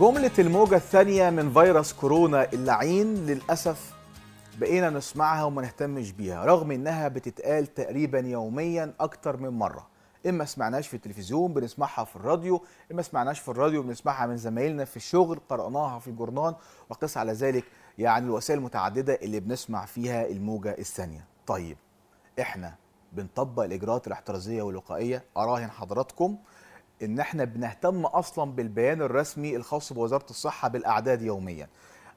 جملة الموجة الثانية من فيروس كورونا اللعين للأسف بقينا نسمعها وما نهتمش بيها رغم إنها بتتقال تقريبا يوميا أكتر من مرة إما سمعناش في التلفزيون بنسمعها في الراديو إما سمعناش في الراديو بنسمعها من زمايلنا في الشغل قرأناها في الجورنان وقس على ذلك يعني الوسائل المتعددة اللي بنسمع فيها الموجة الثانية طيب إحنا بنطبق الإجراءات الاحترازية والوقائية أراهن حضراتكم ان احنا بنهتم اصلا بالبيان الرسمي الخاص بوزاره الصحه بالاعداد يوميا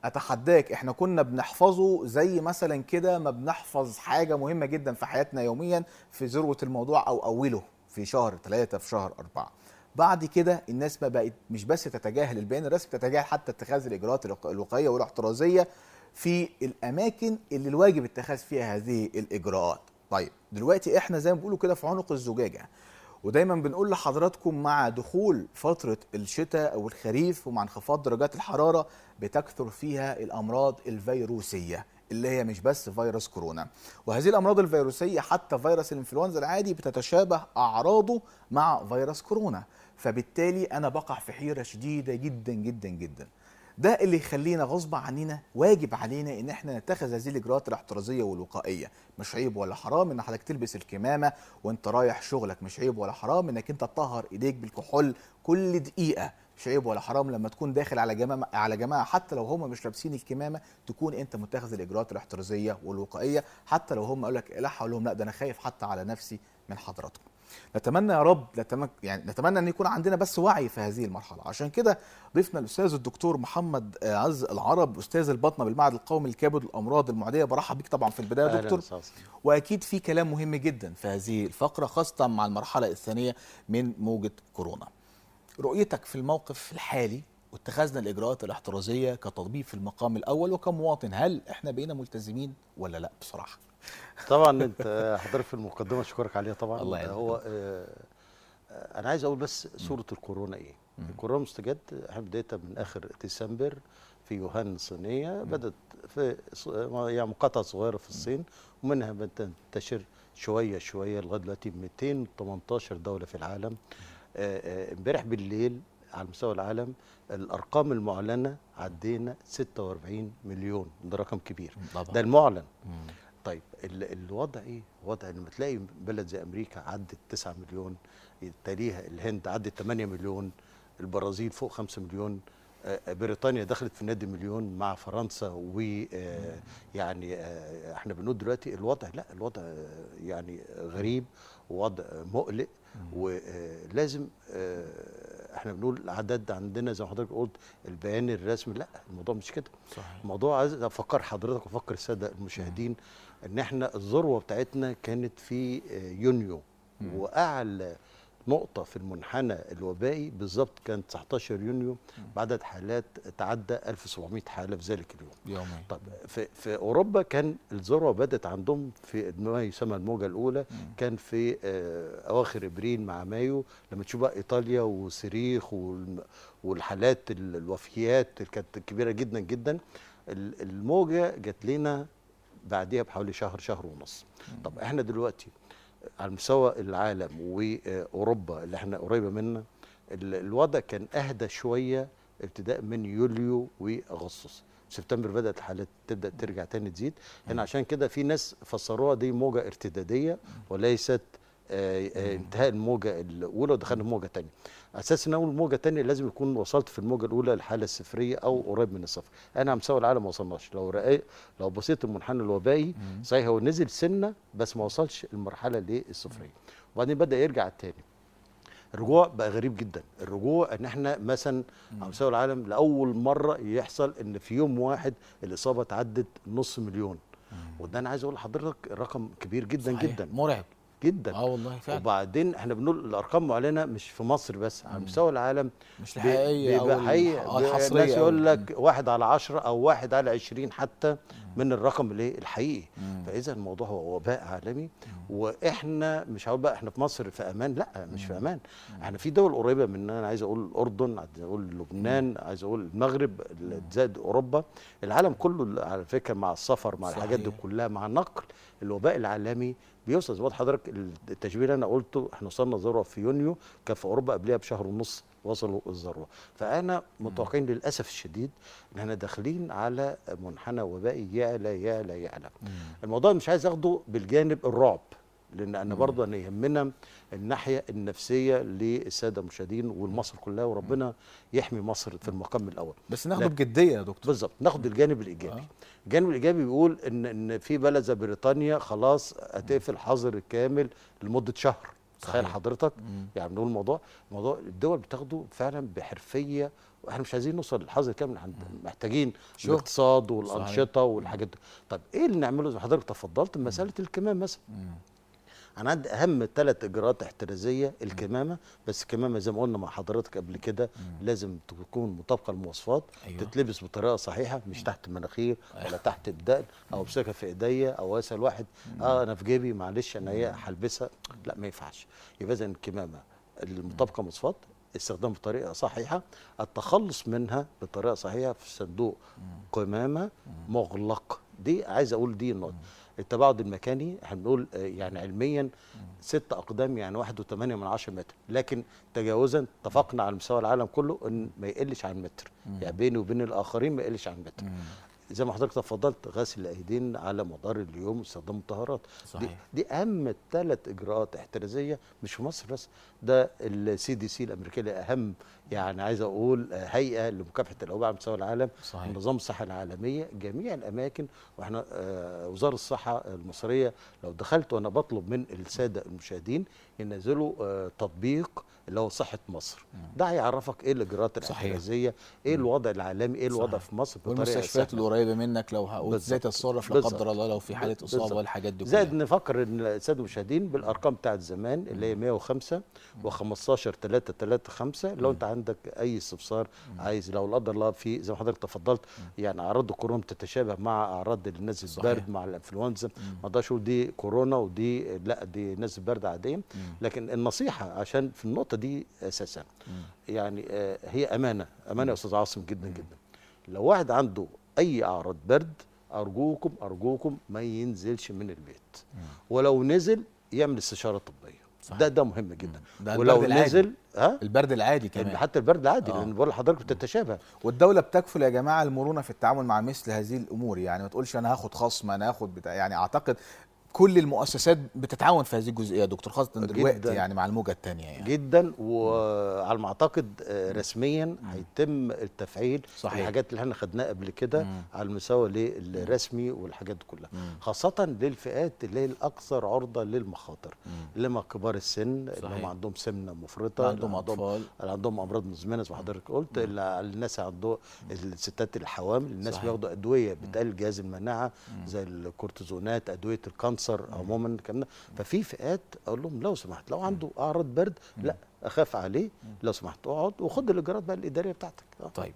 اتحداك احنا كنا بنحفظه زي مثلا كده ما بنحفظ حاجه مهمه جدا في حياتنا يوميا في ذروه الموضوع او اوله في شهر ثلاثة في شهر أربعة بعد كده الناس ما بقت مش بس تتجاهل البيان الرسمي تتجاهل حتى اتخاذ الاجراءات الوقائيه والاحترازيه في الاماكن اللي الواجب اتخاذ فيها هذه الاجراءات طيب دلوقتي احنا زي ما بيقولوا كده في عنق الزجاجه ودايما بنقول لحضراتكم مع دخول فتره الشتاء او الخريف ومع انخفاض درجات الحراره بتكثر فيها الامراض الفيروسيه اللي هي مش بس فيروس كورونا وهذه الامراض الفيروسيه حتى فيروس الانفلونزا العادي بتتشابه اعراضه مع فيروس كورونا فبالتالي انا بقع في حيره شديده جدا جدا جدا ده اللي يخلينا غصب عننا واجب علينا ان احنا نتخذ هذه الاجراءات الاحترازيه والوقائيه مش عيب ولا حرام ان حضرتك تلبس الكمامه وانت رايح شغلك مش عيب ولا حرام انك انت تطهر ايديك بالكحول كل دقيقه مش عيب ولا حرام لما تكون داخل على جماعه على جماعه حتى لو هم مش لابسين الكمامه تكون انت متخذ الاجراءات الاحترازيه والوقائيه حتى لو هم قالوا لك لا حول لهم لا ده انا خايف حتى على نفسي من حضراتكم نتمنى يا رب نتمنى يعني نتمنى ان يكون عندنا بس وعي في هذه المرحله عشان كده ضيفنا الاستاذ الدكتور محمد آه، عز العرب استاذ البطنه بالمعهد القومي لكبد الامراض المعديه برحب بيك طبعا في البدايه يا دكتور واكيد في كلام مهم جدا في هذه الفقره خاصه مع المرحله الثانيه من موجه كورونا رؤيتك في الموقف الحالي واتخذنا الاجراءات الاحترازيه كتطبيب في المقام الاول وكمواطن هل احنا بقينا ملتزمين ولا لا بصراحه طبعا انت حضرتك في المقدمه اشكرك عليها طبعا الله يعني. هو آه انا عايز اقول بس صوره الكورونا ايه الكورونا مستجد احنا بدايتها من اخر ديسمبر في يوهان الصينيه بدات في يعني مقاطعه صغيره في الصين ومنها بدات تنتشر شويه شويه لغايه دلوقتي 218 دوله في العالم آه، آه، امبارح بالليل على مستوى العالم الارقام المعلنه عدينا 46 مليون ده رقم كبير ده المعلن مم. طيب الوضع ايه؟ وضع لما تلاقي بلد زي امريكا عدت 9 مليون تليها الهند عدت 8 مليون البرازيل فوق 5 مليون آه، آه، بريطانيا دخلت في نادي مليون مع فرنسا و آه، يعني احنا بنقول دلوقتي الوضع لا الوضع يعني غريب ووضع مقلق ولازم احنا بنقول العدد عندنا زي ما حضرتك قلت البيان الرسمي لا الموضوع مش كده صحيح. الموضوع عايز افكر حضرتك وافكر الساده المشاهدين ان احنا الذروه بتاعتنا كانت في آه، يونيو واعلى نقطه في المنحنى الوبائي بالظبط كانت 19 يونيو بعدد حالات تعدى 1700 حاله في ذلك اليوم يومي طب في, في اوروبا كان الذروه بدات عندهم في ما يسمى الموجه الاولى مم. كان في آه، اواخر ابريل مع مايو لما تشوف بقى ايطاليا وسريخ والحالات الوفيات كانت كبيره جدا جدا الموجه جات لنا بعديها بحوالي شهر شهر ونص طب احنا دلوقتي على مستوى العالم واوروبا اللي احنا قريبه منها الوضع كان اهدى شويه ابتداء من يوليو واغسطس سبتمبر بدات الحالات تبدا ترجع تاني تزيد هنا عشان كده في ناس فسروها دي موجه ارتداديه وليست آه، آه، انتهاء الموجه الاولى ودخلنا في موجه ثانيه اساس ان اول موجه ثانيه لازم يكون وصلت في الموجه الاولى الحاله الصفريه او قريب من الصفر انا على مستوى العالم ما وصلناش لو رأي لو بصيت المنحنى الوبائي صحيح هو نزل سنه بس ما وصلش المرحله للصفريه وبعدين بدا يرجع الثاني الرجوع بقى غريب جدا الرجوع ان احنا مثلا على مستوى العالم لاول مره يحصل ان في يوم واحد الاصابه تعدت نص مليون وده انا عايز اقول لحضرتك رقم كبير جدا صحيح. جدا مرعب جدا اه والله فعلا وبعدين احنا بنقول الارقام معلنه مش في مصر بس على مستوى العالم مش الحقيقيه بيبقى حقيقي آه، الناس يقول لك واحد على 10 او واحد على 20 حتى من الرقم اللي الحقيقي فاذا الموضوع هو وباء عالمي واحنا مش هقول بقى احنا في مصر في امان لا مش في امان احنا في دول قريبه مننا انا عايز اقول الاردن عايز اقول لبنان عايز اقول المغرب زاد اوروبا العالم كله على فكره مع السفر مع الحاجات دي كلها مع النقل الوباء العالمي بيوصل زي ما حضرتك التشبيه اللي انا قلته احنا وصلنا الذروه في يونيو كان في اوروبا قبلها بشهر ونص وصلوا الذروه فانا متوقعين للاسف الشديد ان احنا داخلين على منحنى وبائي يعلى يعلى يعلى الموضوع مش عايز اخده بالجانب الرعب لان انا برضه انا يهمنا الناحيه النفسيه للساده المشاهدين والمصر كلها وربنا يحمي مصر في المقام الاول بس ناخده بجديه يا دكتور بالظبط ناخد الجانب الايجابي آه. الجانب الايجابي بيقول ان ان في بلد زي بريطانيا خلاص هتقفل حظر كامل لمده شهر تخيل حضرتك يعني بنقول الموضوع الموضوع الدول بتاخده فعلا بحرفيه واحنا مش عايزين نوصل للحظر كامل احنا محتاجين شوف. الاقتصاد والانشطه صحيح. والحاجات دي طب ايه اللي نعمله زي ما حضرتك تفضلت مساله الكمام مثلا انا عندي اهم ثلاث اجراءات احترازيه الكمامه بس الكمامه زي ما قلنا مع حضرتك قبل كده لازم تكون مطابقه للمواصفات أيوة. تتلبس بطريقه صحيحه مش تحت المناخير أيوة. ولا تحت الدقن او امسكها في ايديا او اسال واحد اه انا في جيبي معلش انا هي إيه، هلبسها لا ما ينفعش يبقى اذا الكمامه المطابقه للمواصفات استخدام بطريقه صحيحه التخلص منها بطريقه صحيحه في صندوق قمامه مغلق دي عايز اقول دي النقطه التباعد المكاني احنا بنقول آه، يعني علميا ست اقدام يعني 1.8 من عشر متر لكن تجاوزا اتفقنا على مستوى العالم كله ان ما يقلش عن متر يعني بيني وبين الاخرين ما يقلش عن متر زي ما حضرتك تفضلت غسل الايدين على مدار اليوم استخدام مطهرات دي, دي اهم ثلاث اجراءات احترازيه مش في مصر بس ده السي دي سي الامريكيه اهم يعني عايز اقول آه، هيئه لمكافحه الاوبئه على مستوى العالم صحيح. نظام الصحه العالميه جميع الاماكن واحنا آه، وزاره الصحه المصريه لو دخلت وانا بطلب من الساده المشاهدين ينزلوا آه، تطبيق اللي هو صحه مصر ده هيعرفك ايه الاجراءات الاحترازيه ايه الوضع العالمي ايه الوضع صحيح. في مصر بطريقه والمستشفيات القريبه منك لو هقول ازاي تتصرف لا قدر الله لو في حاله اصابه والحاجات دي زائد نفكر ان الساده المشاهدين بالارقام بتاعت زمان اللي هي 105 و15 335 لو انت عندك اي استفسار عايز لو لا قدر الله في زي ما حضرتك تفضلت يعني اعراض الكورونا بتتشابه مع اعراض النزل البرد مع الانفلونزا ما اقدرش اقول دي كورونا ودي لا دي نزل برد عاديه لكن النصيحه عشان في النقطه دي اساسا يعني آه، هي امانه امانه يا استاذ عاصم جدا جدا لو واحد عنده اي اعراض برد ارجوكم ارجوكم ما ينزلش من البيت ولو نزل يعمل استشاره طبيه صح. ده ده مهم جدا ده ولو البرد نزل العادي. ها البرد العادي كمان حتى البرد العادي آه. لان بقول لحضرتك بتتشابه والدوله بتكفل يا جماعه المرونه في التعامل مع مثل هذه الامور يعني ما تقولش انا هاخد خصم انا هاخد بتاع يعني اعتقد كل المؤسسات بتتعاون في هذه الجزئيه يا دكتور خاصه دلوقتي يعني مع الموجه الثانيه يعني. جدا وعلى ما اعتقد آه، رسميا هيتم التفعيل صحيح. الحاجات اللي احنا خدناها قبل كده على المساواه للرسمي والحاجات دي كلها مم. خاصه للفئات اللي هي الاكثر عرضه للمخاطر مم. اللي هم كبار السن صحيح. اللي هم عندهم سمنه مفرطه اللي عندهم اطفال اللي عندهم امراض مزمنه زي ما حضرتك قلت اللي الناس عندهم الستات الحوامل الناس بياخدوا ادويه بتقلل جهاز المناعه زي الكورتيزونات ادويه الكانسر كانسر عموما الكلام ده ففي فئات اقول لهم لو سمحت لو عنده اعراض برد لا اخاف عليه لو سمحت اقعد وخد الاجراءات بقى الاداريه بتاعتك آه. طيب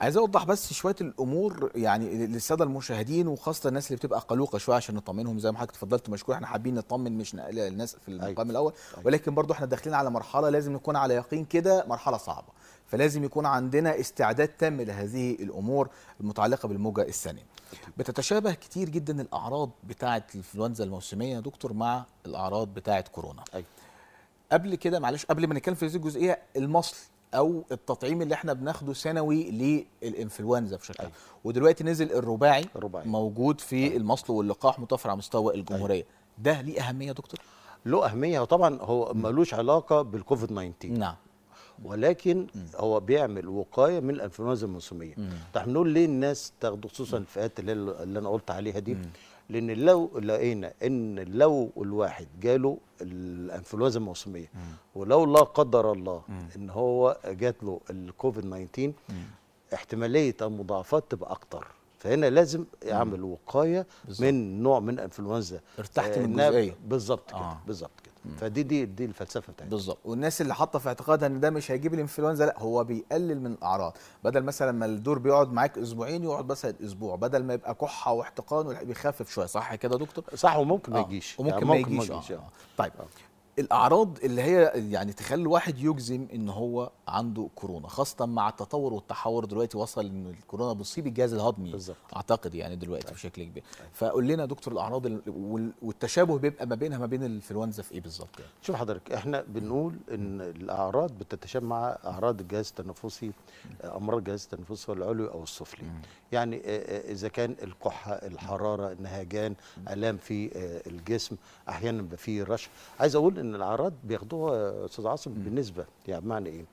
عايز اوضح بس شويه الامور يعني للساده المشاهدين وخاصه الناس اللي بتبقى قلوقه شويه عشان نطمنهم زي ما حضرتك اتفضلت مشكور احنا حابين نطمن مش نقل الناس في أيوة. المقام أيوة. الاول طيب. ولكن برضو احنا داخلين على مرحله لازم نكون على يقين كده مرحله صعبه فلازم يكون عندنا استعداد تام لهذه الامور المتعلقه بالموجه الثانيه بتتشابه كتير جدا الاعراض بتاعه الانفلونزا الموسميه يا دكتور مع الاعراض بتاعه كورونا أيوة. قبل كده معلش قبل ما نتكلم في هذه الجزئيه المصل او التطعيم اللي احنا بناخده سنوي للانفلونزا بشكل عام أيوة. ودلوقتي نزل الرباعي, الرباعي. موجود في أي. أيوة. المصل واللقاح متوفر على مستوى أيوة. الجمهوريه أيوة. ده ليه اهميه يا دكتور له اهميه وطبعا هو ملوش علاقه بالكوفيد 19 نعم ولكن هو بيعمل وقايه من الانفلونزا الموسميه طب بنقول ليه الناس تاخده خصوصا الفئات اللي, اللي انا قلت عليها دي لان لو لقينا ان لو الواحد جاله الانفلونزا الموسميه ولو لا قدر الله ان هو جات له الكوفيد 19 احتماليه المضاعفات تبقى اكتر فهنا لازم يعمل وقايه بالزبط. من نوع من الانفلونزا ارتحت من الجزئيه آه، بالظبط كده آه. بالظبط فدي دي دي الفلسفه بتاعتها بالظبط والناس اللي حاطه في اعتقادها ان ده مش هيجيب الانفلونزا لا هو بيقلل من الاعراض بدل مثلا ما الدور بيقعد معاك اسبوعين يقعد مثلا اسبوع بدل ما يبقى كحه واحتقان بيخفف شويه صح كده يا دكتور صح وممكن آه. ما يجيش وممكن يعني ما يجيش, ما يجيش. آه. آه. طيب آه. الاعراض اللي هي يعني تخلي الواحد يجزم ان هو عنده كورونا خاصه مع التطور والتحور دلوقتي وصل ان الكورونا بتصيب الجهاز الهضمي بالزبط. اعتقد يعني دلوقتي طيب. بشكل كبير طيب. فقول لنا دكتور الاعراض والتشابه بيبقى ما بينها ما بين الانفلونزا في ايه بالظبط يعني شوف حضرتك احنا بنقول ان الاعراض بتتشابه مع اعراض الجهاز التنفسي امراض الجهاز التنفسي العلوي او السفلي يعني اذا كان الكحه الحراره النهجان الام في الجسم احيانا بيبقى فيه رشح عايز اقول ان الاعراض بياخدوها استاذ عاصم بالنسبه يعني بمعنى ايه؟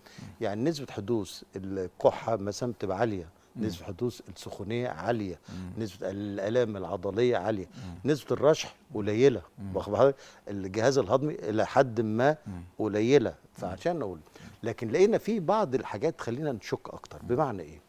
يعني نسبه حدوث الكحه مثلا بتبقى عاليه نسبة حدوث السخونية عالية مم. نسبة الآلام العضلية عالية مم. نسبة الرشح قليلة واخد الجهاز الهضمي إلى حد ما قليلة فعشان نقول لكن لقينا في بعض الحاجات تخلينا نشك أكتر بمعنى إيه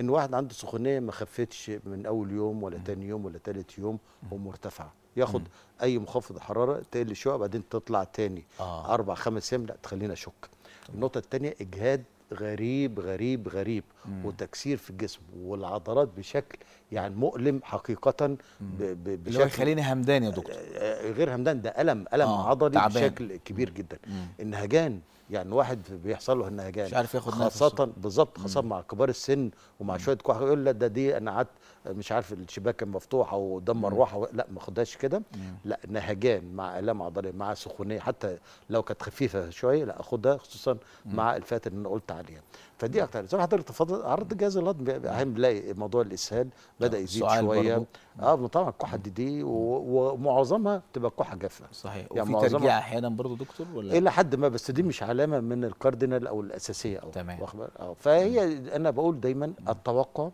إن واحد عنده سخونية ما خفتش من أول يوم ولا تاني يوم ولا تالت يوم ومرتفعة ياخد اي مخفض حراره تقل شويه وبعدين تطلع تاني آه. اربع خمس ايام لا تخلينا اشك النقطه الثانيه اجهاد غريب غريب غريب مم. وتكسير في الجسم والعضلات بشكل يعني مؤلم حقيقه ب ب بشكل يخليني همدان يا دكتور آه، آه، آه، غير همدان ده الم الم آه. عضلي تعبان. بشكل كبير جدا مم. النهجان يعني واحد بيحصل له النهجان مش عارف ياخد خاصه بالظبط خاصه مع كبار السن ومع شويه كحه يقول لا ده دي انا قعدت مش عارف الشباك كان مفتوح او قدام مروحه لا ما خدهاش كده لا نهجان مع الام عضليه مع سخونيه حتى لو كانت خفيفه شويه لا خدها خصوصا مع الفات اللي انا قلت عليها فدي اكتر زي ما حضرتك تفضل عرض الجهاز الهضمي اهم بنلاقي موضوع الاسهال بدا يزيد شويه اه طبعا الكحه دي, دي ومعظمها تبقى كحه جافه صحيح يعني وفي ترجيع احيانا برضه دكتور ولا الى حد ما بس دي مش علامه من الكاردينال او الاساسيه او تمام آه، فهي انا بقول دايما التوقع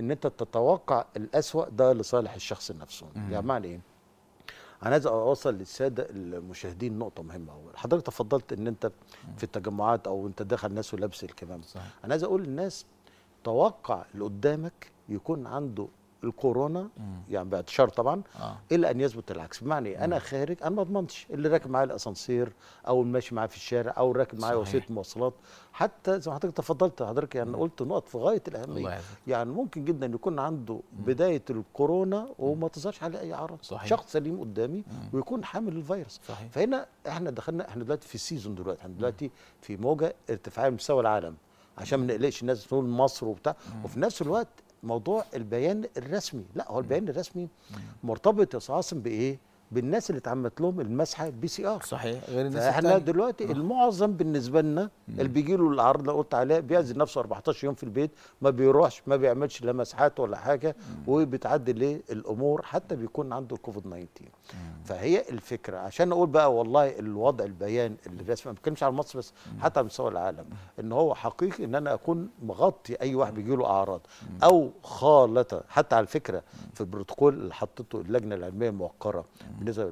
ان انت تتوقع الاسوا ده لصالح الشخص نفسه يعني معنى ايه انا عايز اوصل للساده المشاهدين نقطه مهمه اول حضرتك تفضلت ان انت في التجمعات او انت داخل ناس ولابس الكمام انا عايز اقول للناس توقع اللي قدامك يكون عنده الكورونا يعني بعد شهر طبعا آه. الا ان يثبت العكس بمعنى انا خارج انا ما اضمنش اللي راكب معايا الاسانسير او ماشي معايا في الشارع او راكب معايا وسيله مواصلات حتى زي ما حضرتك تفضلت حضرتك يعني قلت نقط في غايه الاهميه يعني ممكن جدا يكون عنده بدايه الكورونا وما تظهرش عليه اي اعراض شخص سليم قدامي ويكون حامل الفيروس صحيح. فهنا احنا دخلنا احنا دلوقتي في سيزون دلوقتي احنا دلوقتي في موجه ارتفاعيه مستوى العالم عشان ما نقلقش الناس تقول مصر وبتاع وفي نفس الوقت موضوع البيان الرسمي لا هو البيان الرسمي مرتبط يا استاذ عاصم بايه بالناس اللي اتعمت لهم المسحه بي سي ار صحيح غير الناس احنا دلوقتي مم. آه. المعظم بالنسبه لنا اللي بيجي له العرض اللي قلت عليه بيعزل نفسه 14 يوم في البيت ما بيروحش ما بيعملش لا مسحات ولا حاجه وبتعدي ليه الامور حتى بيكون عنده الكوفيد 19 فهي الفكره عشان اقول بقى والله الوضع البيان اللي الرسمي ما بتكلمش على مصر بس مم. حتى على مستوى العالم ان هو حقيقي ان انا اكون مغطي اي واحد بيجي له اعراض او خالطه حتى على فكره في البروتوكول اللي حطته اللجنه العلميه الموقره بالنسبه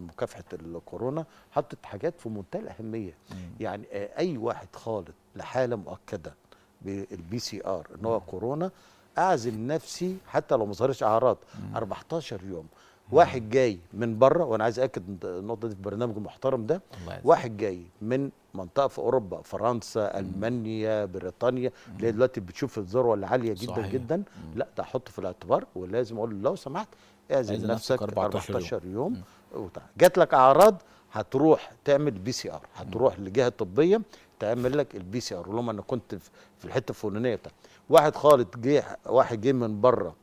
لمكافحه الكورونا حطت حاجات في منتهى الاهميه يعني اي واحد خالط لحاله مؤكده بالبي سي ار ان هو كورونا اعزل نفسي حتى لو ما ظهرش اعراض 14 يوم واحد جاي من بره وانا عايز اكد النقطه دي في البرنامج المحترم ده واحد جاي من منطقه في اوروبا فرنسا المانيا بريطانيا اللي دلوقتي بتشوف الذروه العاليه جدا صحيح. جدا لا ده احطه في الاعتبار ولازم اقول له لو سمحت اعزل نفسك 14 يوم, يوم. جات لك اعراض هتروح تعمل بي سي ار هتروح لجهه طبيه تعمل لك البي سي ار لهم انا كنت في الحته الفلانيه بتاع واحد خالد جه واحد جه من بره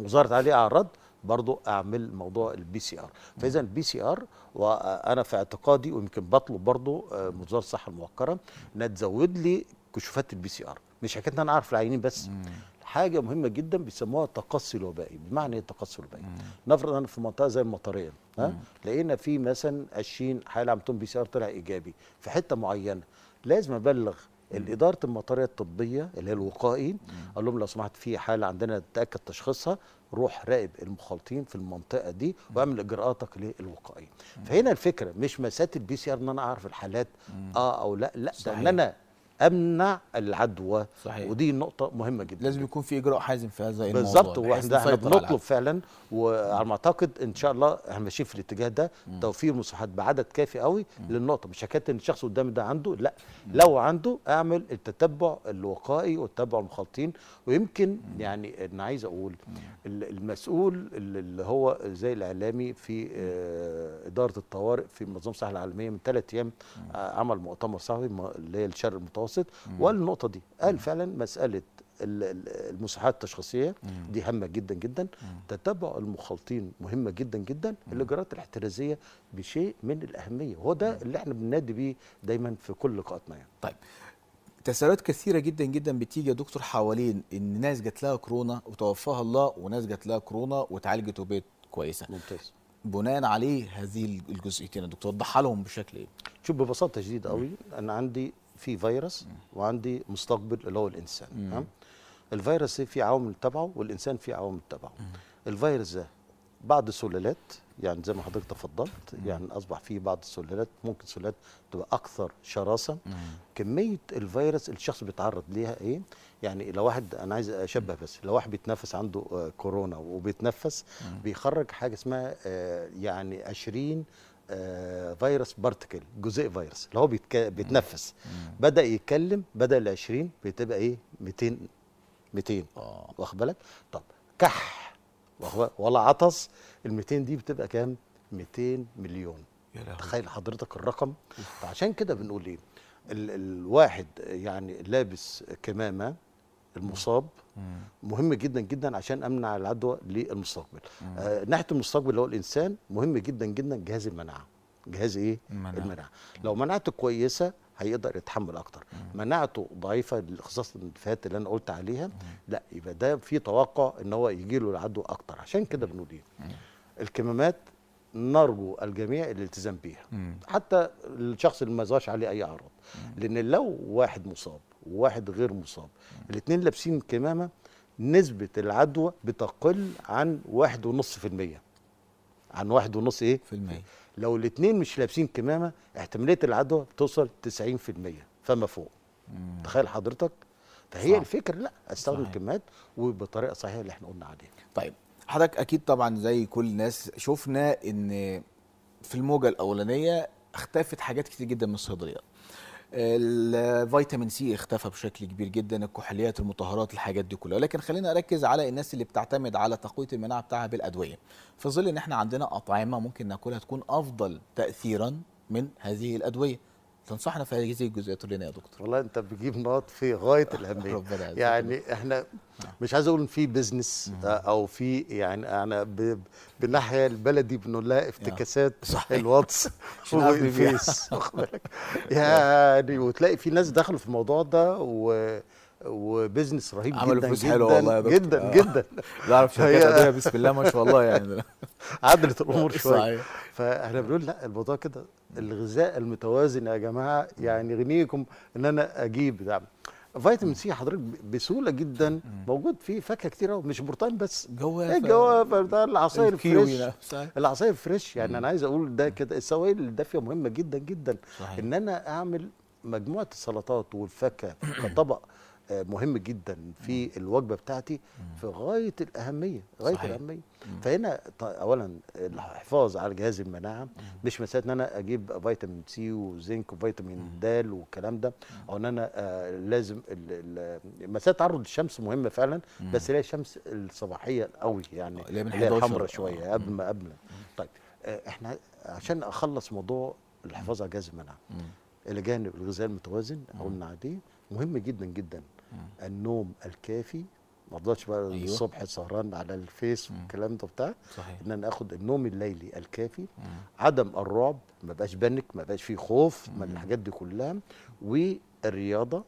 وظهرت عليه اعراض برضو اعمل موضوع البي سي ار فاذا البي سي ار وانا في اعتقادي ويمكن بطلب برضو آه، من وزاره الصحه الموقره انها تزود لي كشوفات البي سي ار مش حكايه ان انا اعرف العينين بس حاجه مهمه جدا بيسموها التقصي الوبائي بمعنى ايه التقصي الوبائي نفرض انا في منطقه زي المطريه ها لقينا في مثلا 20 حاله عملتهم بي سي ار طلع ايجابي في حته معينه لازم ابلغ الإدارة المطارية الطبية اللي هي الوقائي أقول لهم لو سمحت في حالة عندنا تأكد تشخيصها روح راقب المخالطين في المنطقة دي واعمل إجراءاتك للوقائية فهنا الفكرة مش مسات البي سي آر إن أنا أعرف الحالات آه أو لا لا ده إن أنا امنع العدوى صحيح. ودي نقطه مهمه جدا لازم يكون في اجراء حازم في هذا الموضوع بالظبط واحنا بنطلب فعلا وعلى ما اعتقد ان شاء الله احنا ماشيين في الاتجاه ده مم. توفير مساحات بعدد كافي قوي مم. للنقطه مش حكايه ان الشخص قدامي ده عنده لا مم. لو عنده اعمل التتبع الوقائي وتتبع المخالطين ويمكن مم. يعني انا عايز اقول مم. المسؤول اللي هو زي الاعلامي في آه اداره الطوارئ في منظمه الصحه العالميه من ثلاث ايام آه عمل مؤتمر صحفي اللي هي الشرق المتوسط المتوسط والنقطه دي قال فعلا مساله المساحات التشخيصيه دي هامه جدا جدا تتبع المخالطين مهمه جدا جدا الاجراءات الاحترازيه بشيء من الاهميه وهو ده اللي احنا بننادي بيه دايما في كل لقاءاتنا يعني طيب تساؤلات كثيرة جدا جدا بتيجي يا دكتور حوالين ان ناس جات لها كورونا وتوفاها الله وناس جات لها كورونا وتعالجت وبقت كويسة ممتاز بناء عليه هذه الجزئيتين يا دكتور وضحها لهم بشكل ايه؟ شوف ببساطة شديدة قوي انا عندي في فيروس وعندي مستقبل اللي هو الانسان تمام الفيروس في عوامل تبعه والانسان في عوامل تبعه الفيروس ده بعض سلالات يعني زي ما حضرتك تفضلت يعني اصبح في بعض السلالات ممكن سلالات تبقى اكثر شراسه كميه الفيروس الشخص بيتعرض ليها ايه يعني لو واحد انا عايز اشبه بس لو واحد بيتنفس عنده آه، كورونا وبيتنفس بيخرج حاجه اسمها آه، يعني 20 آه، فيروس بارتكل جزيء فيروس اللي هو بيتك... بيتنفس بدا يتكلم بدل ال 20 بتبقى ايه 200 200 اه واخد بالك طب كح ولا عطس ال 200 دي بتبقى كام 200 مليون تخيل حضرتك الرقم فعشان كده بنقول ايه ال... الواحد يعني لابس كمامه المصاب مهم جدا جدا عشان امنع العدوى للمستقبل آه ناحيه المستقبل اللي هو الانسان مهم جدا جدا جهاز المناعه جهاز ايه المناعة. المناعه لو مناعته كويسه هيقدر يتحمل اكتر مم. مناعته ضعيفه لخصاص الفات اللي انا قلت عليها مم. لا يبقى ده في توقع ان هو يجي له العدوى اكتر عشان كده بنقول ايه الكمامات نرجو الجميع الالتزام بيها مم. حتى الشخص اللي ما ظهرش عليه اي اعراض لان لو واحد مصاب وواحد غير مصاب الاثنين لابسين كمامه نسبه العدوى بتقل عن واحد ونص في المية عن واحد ونص ايه في المية. لو الاثنين مش لابسين كمامه احتماليه العدوى بتوصل 90% فما فوق مم. تخيل حضرتك فهي صح. الفكره لا استخدم الكمامات وبطريقه صحيحه اللي احنا قلنا عليها طيب حضرتك اكيد طبعا زي كل الناس شفنا ان في الموجه الاولانيه اختفت حاجات كتير جدا من الصيدليات الفيتامين سي اختفى بشكل كبير جدا الكحوليات المطهرات الحاجات دي كلها لكن خلينا اركز على الناس اللي بتعتمد على تقويه المناعه بتاعها بالادويه في ظل ان احنا عندنا اطعمه ممكن ناكلها تكون افضل تاثيرا من هذه الادويه تنصحنا في هذه الجزئيه تقول لنا يا دكتور والله انت بتجيب نقط في غايه الاهميه ربنا يعني احنا نعم. مش عايز اقول في بزنس نعم. آه، او في يعني انا بالناحيه البلدي بنقول لها افتكاسات الواتس والفيس واخد بالك يعني وتلاقي في ناس دخلوا في الموضوع ده و وبزنس رهيب عملوا فلوس حلوه والله يا جدا آه. جدا بعرف شركات ادويه بسم الله ما شاء الله يعني عدلت الامور شويه صحيح فاحنا بنقول لا الموضوع كده الغذاء المتوازن يا جماعه يعني غنيكم ان انا اجيب دعم فيتامين سي حضرتك بسهوله جدا موجود فيه فاكهه كتير قوي مش برتقال بس جوافه ايه بتاع العصاير الفريش العصاير الفريش يعني انا عايز اقول ده كده السوائل الدافيه مهمه جدا جدا صحيح. ان انا اعمل مجموعه السلطات والفاكهه كطبق مهم جدا في الوجبه بتاعتي في غايه الاهميه غايه صحيح. الاهميه فهنا اولا الحفاظ على جهاز المناعه مش مساله ان انا اجيب فيتامين سي وزنك وفيتامين د والكلام ده او ان انا آه، لازم مساله تعرض الشمس مهمه فعلا بس هي الشمس الصباحيه قوي يعني اللي هي الحمراء شويه قبل ما قبل طيب آه، احنا عشان اخلص موضوع الحفاظ على جهاز المناعه الى جانب الغذاء المتوازن او عليه مهم جدا جدا آه. النوم الكافي ما افضلش بقى أيوه. الصبح سهران على الفيس والكلام ده بتاع صحيح. ان انا اخد النوم الليلي الكافي مم. عدم الرعب ما بقاش بانك ما بقاش فيه خوف من الحاجات دي كلها والرياضه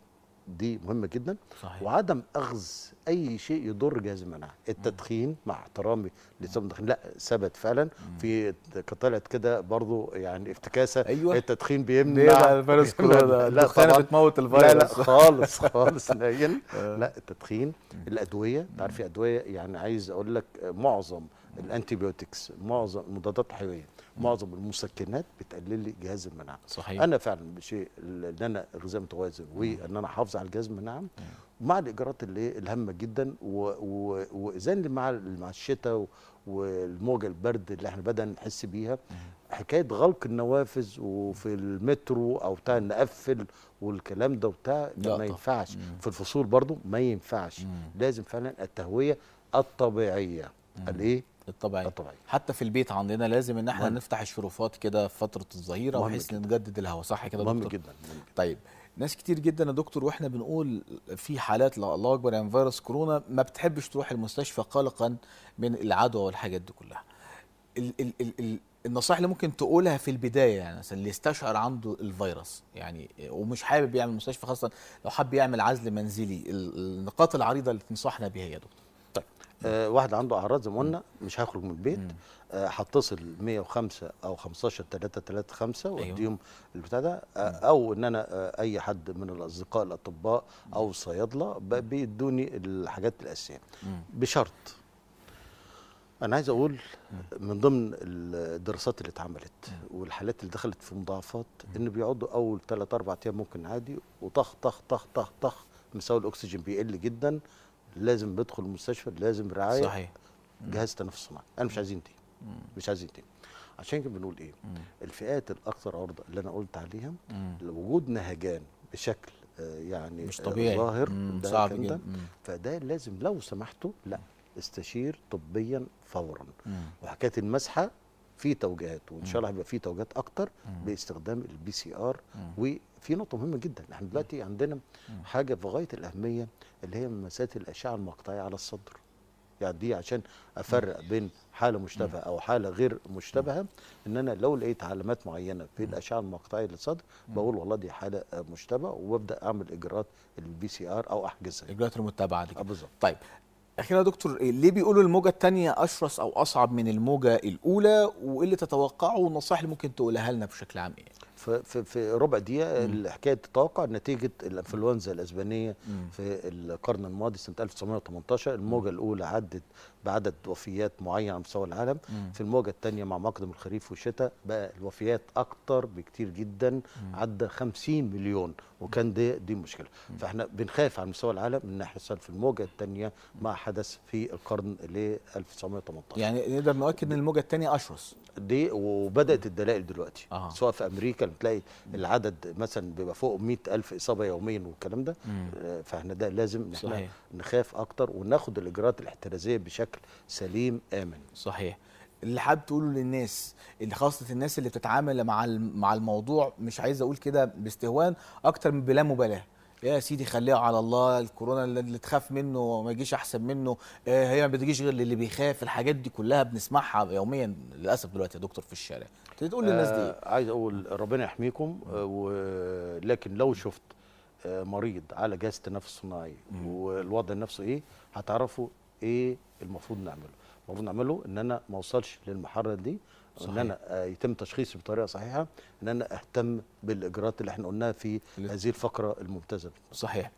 دي مهمه جدا صحيح. وعدم اخذ اي شيء يضر جهاز المناعه التدخين مع احترامي لسبب التدخين لا ثبت فعلا مم. في طلعت كده برضو يعني افتكاسه أيوة. التدخين بيمنع الفيروس كورونا لا طبعا بتموت الفيروس لا لا خالص خالص نايل آه. لا التدخين الادويه انت عارف ادويه يعني عايز اقول لك معظم الانتيبيوتكس معظم المضادات الحيويه معظم المسكنات بتقلل لي جهاز المناعه صحيح انا فعلا شيء ان انا الغذاء متوازن وان انا احافظ على جهاز المناعه مع الاجراءات اللي الهامه جدا اللي مع مع الشتاء والموجه البرد اللي احنا بدانا نحس بيها حكايه غلق النوافذ وفي المترو او بتاع نقفل والكلام ده وبتاع ما ينفعش مم. في الفصول برضو ما ينفعش مم. لازم فعلا التهويه الطبيعيه الايه الطبيعي الطبيعي حتى في البيت عندنا لازم ان احنا مهم. نفتح الشرفات كده في فتره الظهيره بحيث نجدد الهواء صح كده مهم جدا طيب ناس كتير جدا يا دكتور واحنا بنقول في حالات لا الله اكبر يعني فيروس كورونا ما بتحبش تروح المستشفى قلقا من العدوى والحاجات دي كلها ال ال ال ال النصائح اللي ممكن تقولها في البدايه يعني مثلا اللي استشعر عنده الفيروس يعني ومش حابب يعمل مستشفى خاصه لو حب يعمل عزل منزلي النقاط العريضه اللي تنصحنا بيها يا دكتور آه، واحد عنده اعراض زي ما قلنا مش هيخرج من البيت آه، هتصل 105 او 15 335 أيوه. واديهم البتاع ده آه، او ان انا اي حد من الاصدقاء الاطباء او الصيادله بيدوني الحاجات الاساسيه بشرط انا عايز اقول من ضمن الدراسات اللي اتعملت والحالات اللي دخلت في مضاعفات ان بيقعدوا اول 3 4 ايام ممكن عادي وطخ طخ طخ طخ طخ مساوي الاكسجين بيقل جدا لازم بدخل المستشفى لازم رعايه صحيح جهاز تنفس صناعي انا مش عايزين دي مش عايزين دي عشان كده بنقول ايه مم. الفئات الاكثر عرضه اللي انا قلت عليها لوجود نهجان بشكل آه، يعني مش طبيعي ظاهر ده صعب جدا فده لازم لو سمحتوا لا استشير طبيا فورا وحكايه المسحه في توجيهات وان شاء الله هيبقى في توجيهات اكتر باستخدام البي سي ار وفي نقطه مهمه جدا احنا دلوقتي عندنا حاجه في غايه الاهميه اللي هي مساله الاشعه المقطعيه على الصدر يعني دي عشان افرق بين حاله مشتبهه او حاله غير مشتبهه ان انا لو لقيت علامات معينه في الاشعه المقطعيه للصدر بقول والله دي حاله مشتبهه وببدا اعمل اجراءات البي سي ار او احجزها اجراءات المتبعه دي آه، بالظبط طيب اخيرا يا دكتور إيه، ليه بيقولوا الموجه الثانيه اشرس او اصعب من الموجه الاولى وايه اللي تتوقعه والنصائح اللي ممكن تقولها لنا بشكل عام ايه؟ في في ربع دقيقه الحكاية تتوقع نتيجه الانفلونزا الاسبانيه في القرن الماضي سنه 1918 الموجه الاولى عدت بعدد وفيات معين على مستوى العالم م. في الموجه الثانيه مع مقدم الخريف والشتاء بقى الوفيات اكتر بكتير جدا م. عدى 50 مليون وكان دي دي مشكله م. فاحنا بنخاف على مستوى العالم ان هيحصل في الموجه الثانيه ما حدث في القرن ل 1918 يعني نقدر نؤكد ان الموجه الثانيه اشرس دي وبدات الدلائل دلوقتي آه. سواء في امريكا بتلاقي العدد مثلا بيبقى فوق 100 الف اصابه يوميا والكلام ده آه، فاحنا ده لازم احنا نخاف اكتر وناخد الاجراءات الاحترازيه بشكل بشكل سليم امن صحيح اللي حابب تقوله للناس اللي خاصه الناس اللي بتتعامل مع مع الموضوع مش عايز اقول كده باستهوان اكتر من بلا مبالاه يا سيدي خليها على الله الكورونا اللي تخاف منه ما يجيش احسن منه آه، هي ما بتجيش غير للي بيخاف الحاجات دي كلها بنسمعها يوميا للاسف دلوقتي يا دكتور في الشارع تقول للناس دي إيه؟ آه عايز اقول ربنا يحميكم آه ولكن لو شفت آه مريض على جهاز التنفس الصناعي والوضع نفسه ايه هتعرفوا ايه المفروض نعمله المفروض نعمله ان انا ما اوصلش للمحرر دي صحيح. ان انا آه، يتم تشخيصي بطريقه صحيحه ان انا اهتم بالاجراءات اللي احنا قلناها في هذه الفقره الممتازه صحيح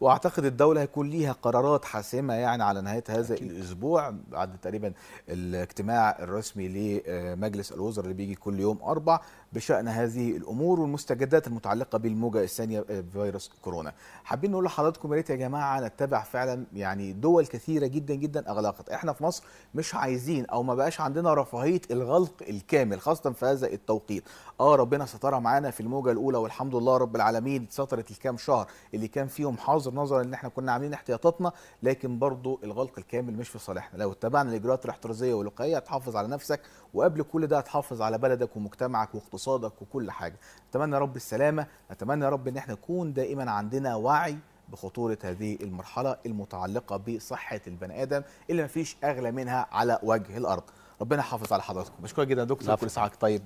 واعتقد الدوله هيكون ليها قرارات حاسمه يعني على نهايه هذا أكيد. الاسبوع بعد تقريبا الاجتماع الرسمي لمجلس الوزراء اللي بيجي كل يوم اربع بشان هذه الامور والمستجدات المتعلقه بالموجه الثانيه بفيروس آه، كورونا حابين نقول لحضراتكم يا ريت يا جماعه نتبع فعلا يعني دول كثيره جدا جدا اغلقت احنا في مصر مش عايزين او ما بقاش عندنا رفاهيه الغلق الكامل خاصه في هذا التوقيت اه ربنا سترها معانا في الموجه الاولى والحمد لله رب العالمين اتسطرت الكام شهر اللي كان فيهم حظر نظرا ان احنا كنا عاملين احتياطاتنا لكن برضو الغلق الكامل مش في صالحنا لو اتبعنا الاجراءات الاحترازيه والوقائيه هتحافظ على نفسك وقبل كل ده هتحافظ على بلدك ومجتمعك واقتصادك وكل حاجه نتمنى يا رب السلامه نتمنى يا رب ان احنا نكون دائما عندنا وعي بخطورة هذه المرحلة المتعلقة بصحة البني آدم اللي مفيش أغلى منها على وجه الأرض ربنا يحافظ على حضراتكم بشكرك جدا دكتور كل ساعه طيب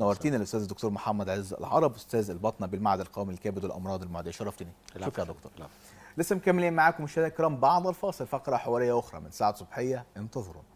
نورتينا الاستاذ الدكتور محمد عز العرب استاذ الباطنه بالمعهد القومي للكبد والامراض المعديه شرفتني شكرا يا دكتور لسه مكملين معاكم مشاهدينا الكرام بعد الفاصل فقره حواريه اخرى من ساعه صبحيه انتظرونا